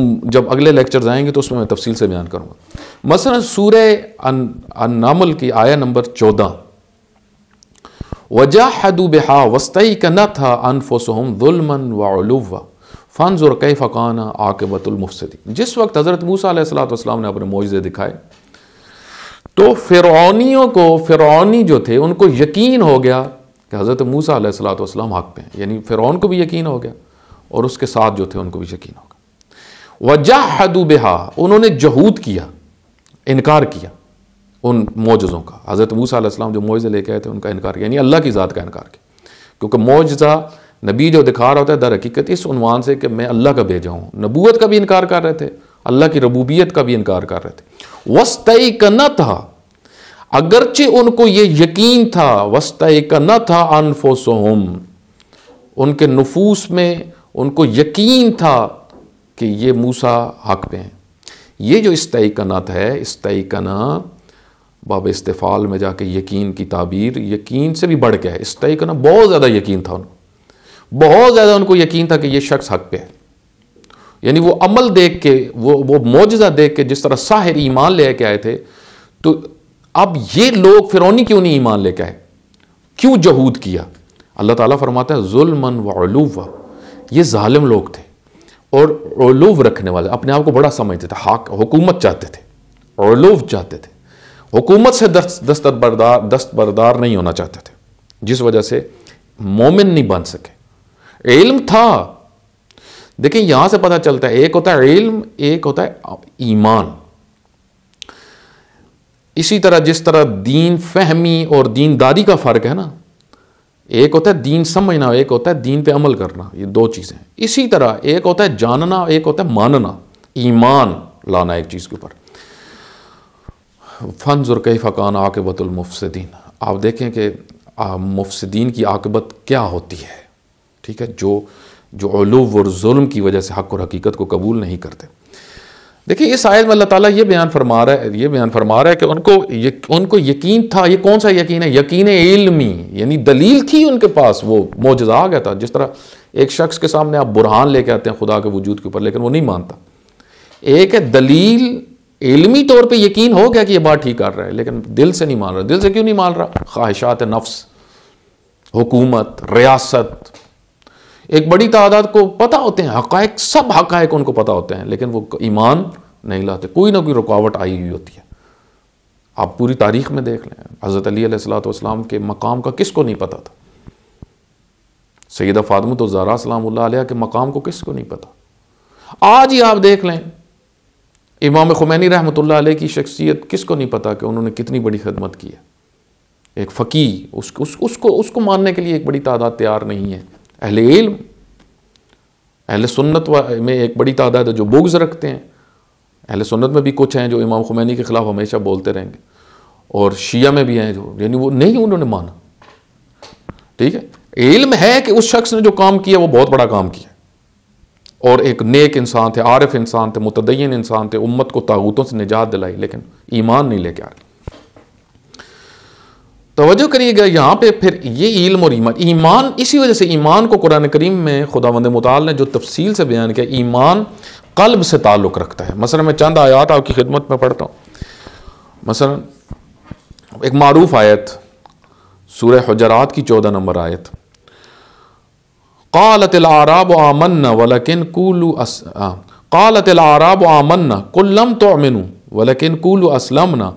जब अगले लेक्चर आएंगे तो उसमें मैं तफसील से बयान करूंगा मसलन सूर अनामल की आया नंबर चौदह वजह हदू बेहा वस्तई कना था अनफोसहम जुलमन वलुवा फ़न ज़ुर कई फ़काना आके बतुलमुफसदी जिस वक्त हज़रत मूसा ने अपने मुआजे दिखाए तो फ़िरौनियों को फ़िरौनी जो थे उनको यकीन हो गया कि हज़रत मूसा सलात हक पे हैं यानी फ़िरौन को भी यकीन हो गया और उसके साथ जो थे उनको भी यकीन हो वजहदू बेहा उन्होंने जहूद किया इनकार किया उन मोज़ों का हज़रत मूसा जो मोज़े लेके आए थे उनका इनकार किया यानी अल्लाह की ज़ात का इनकार किया क्योंकि मोजा नबी जो दिखा रहा होता है दर हकीकत इस उनवान से कि मैं अल्लाह का भेजा हूँ नबूत का भी इनकार कर रहे थे अल्लाह की रबूबियत का भी इनकार कर रहे थे वस्तई का न था अगरचे उनको ये यकीन था वस्तई का न था अनफोसोम उनके नफूस में उनको यकीन था कि ये मूसा हक पे हैं ये जो इस्तई कनत है इस्तई कना बाब इस्तफ़ाल में जाके यकीन की ताबीर यकीन से भी बढ़ के है इस्तई कना बहुत ज़्यादा यकीन था उनको बहुत ज़्यादा उनको यकीन था कि ये शख्स हक पे है यानी वो अमल देख के वो वो मोजा देख के जिस तरह साहिर ईमान लेके आए थे तो अब ये लोग फिरौनी क्यों नहीं ईमान लेके आए क्यों जहूद किया अल्लाह ताला फरमाता है जुल्मन वलूवा ये जालिम लोग थे और ओलोव रखने वाले अपने आप को बड़ा समझते थे हाक हुकूमत चाहते थे ओलोव चाहते थे हुकूमत से दस्त दस्तबरदार दस्तबरदार नहीं होना चाहते थे जिस वजह से मोमिन नहीं बन सके इल्म था देखिए यहां से पता चलता है एक होता है इल्म एक होता है ईमान इसी तरह जिस तरह दीन फहमी और दीनदारी का फ़र्क है ना एक होता है दीन समझना एक होता है दीन पे अमल करना ये दो चीज़ें इसी तरह एक होता है जानना एक होता है मानना ईमान लाना एक चीज़ के ऊपर फन कई फ़कान आकबतुलमफसदीन आप देखें कि मुफसदीन की आकबत क्या होती है ठीक है जो जो अलूब और जुल्म की वजह से हक और हकीकत को कबूल नहीं करते देखिए ये शायद में अल्लाह ताला ये बयान फरमा रहा है ये बयान फरमा रहा है कि उनको ये, उनको यकीन था ये कौन सा यकीन है यकीन इल्मी यानी दलील थी उनके पास वो मोजा आ गया था जिस तरह एक शख्स के सामने आप बुरहान लेके आते हैं खुदा के वजूद के ऊपर लेकिन वो नहीं मानता एक है दलील इलमी तौर पर यकीन हो गया कि यह बात ठीक कर रहा है लेकिन दिल से नहीं मान रहा दिल से क्यों नहीं मान रहा ख्वाहिशात नफ्स हुकूमत रियासत एक बड़ी तादाद को पता होते हैं हकायक सब हकायक उनको पता होते हैं लेकिन वो ईमान नहीं लाते कोई ना कोई रुकावट आई हुई होती है आप पूरी तारीख में देख लें हज़रत अली के मकाम का किसको नहीं पता था सैदा फातमत तो ज़ारा सलाम के मकाम को किसको नहीं पता आज ही आप देख लें इमाम खुमैनी रहमत की शख्सियत किसको नहीं पता कि उन्होंने कितनी बड़ी खदमत की है एक फ़की उस, उस, उसको उसको मानने के लिए एक बड़ी तादाद तैयार नहीं है अहल इल्म अहले सुन्नत में एक बड़ी तादाद है जो बुग्ज़ रखते हैं अहल सुन्नत में भी कुछ हैं जो इमाम खुमैनी के ख़िलाफ़ हमेशा बोलते रहेंगे और शिया में भी हैं जो यानी वो नहीं उन्होंने माना ठीक है इल्म है कि उस शख्स ने जो काम किया वो बहुत बड़ा काम किया और एक नेक इंसान थे आरफ इंसान थे मुतदीन इंसान थे उम्मत को तागूतों से निजात दिलाई लेकिन ईमान नहीं लेके आ रहे तोज्जो करिएगा यहाँ पे फिर ये इल्म और ईमान ईमान इसी वजह से ईमान को कुरान करीम में खुदा वंद मताल ने जो तफसील से बयान किया ईमान कल्ब से ताल्लुक़ रखता है मसला मैं चंद आयात आपकी खिदमत में पढ़ता हूँ मसला एक मरूफ आयत सूर हजरात की चौदह नंबर आयत कालतिल आराब आमन्ना वलकिन कुलू अस कालतिल आराब आमन कुल्लम तो वलकिन असलम ना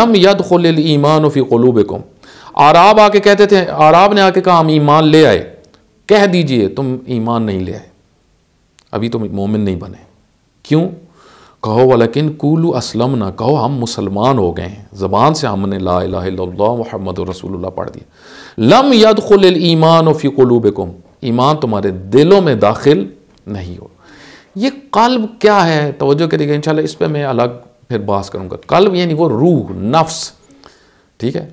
लम यद ईमान फ़ी कलूबकुम आराब आके कहते थे आराब ने आके कहा हम ईमान ले आए कह दीजिए तुम ईमान नहीं ले आए अभी तुम मोमिन नहीं बने क्यों कहो वालकिन कुलू असलम ना कहो हम मुसलमान हो गए हैं ज़बान से हमने ला महमद रसूल पढ़ दिया लम यद ईमान फ़ी बेकुम ईमान तुम्हारे दिलों में दाखिल नहीं हो ये कल्ब क्या है तोज्जो करिएगा इन इस पर मैं अलग फिर बास करूँगा कल्ब यानी वो रूह नफ्स ठीक है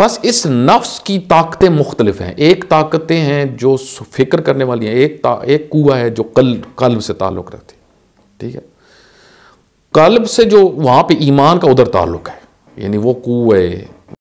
बस इस नफ्स की ताकतें मुख्तलिफ हैं एक ताकतें हैं जो फिक्र करने वाली हैं एक एक कुआ है जो कल कल्ब से ताल्लुक़ रखती ठीक है कल्ब से जो वहाँ पे ईमान का उधर ताल्लुक़ है यानी वो कुए